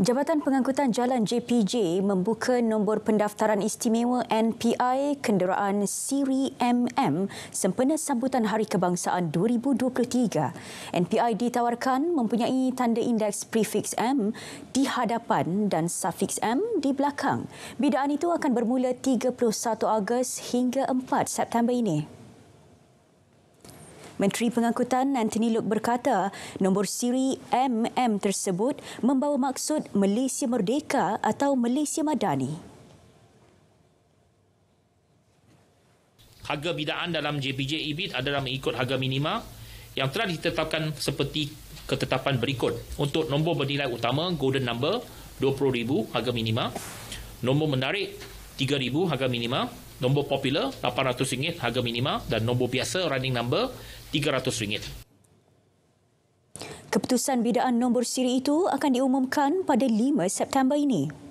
Jabatan Pengangkutan Jalan JPJ membuka nombor pendaftaran istimewa NPI kenderaan Siri MM sempena sambutan Hari Kebangsaan 2023. NPI ditawarkan mempunyai tanda indeks prefix M di hadapan dan suffix M di belakang. Bidaan itu akan bermula 31 Ogos hingga 4 September ini. Menteri Pengangkutan Anthony Luke berkata nombor siri MM tersebut membawa maksud Malaysia Merdeka atau Malaysia Madani. Harga bidaan dalam JPJ EBIT adalah mengikut harga minima yang telah ditetapkan seperti ketetapan berikut. Untuk nombor bernilai utama, golden number, RM20,000 harga minima. Nombor menarik, 3000 harga minima. Nombor popular 800 ringgit harga minima dan nombor biasa running number 300 ringgit. Keputusan bidaan nombor siri itu akan diumumkan pada 5 September ini.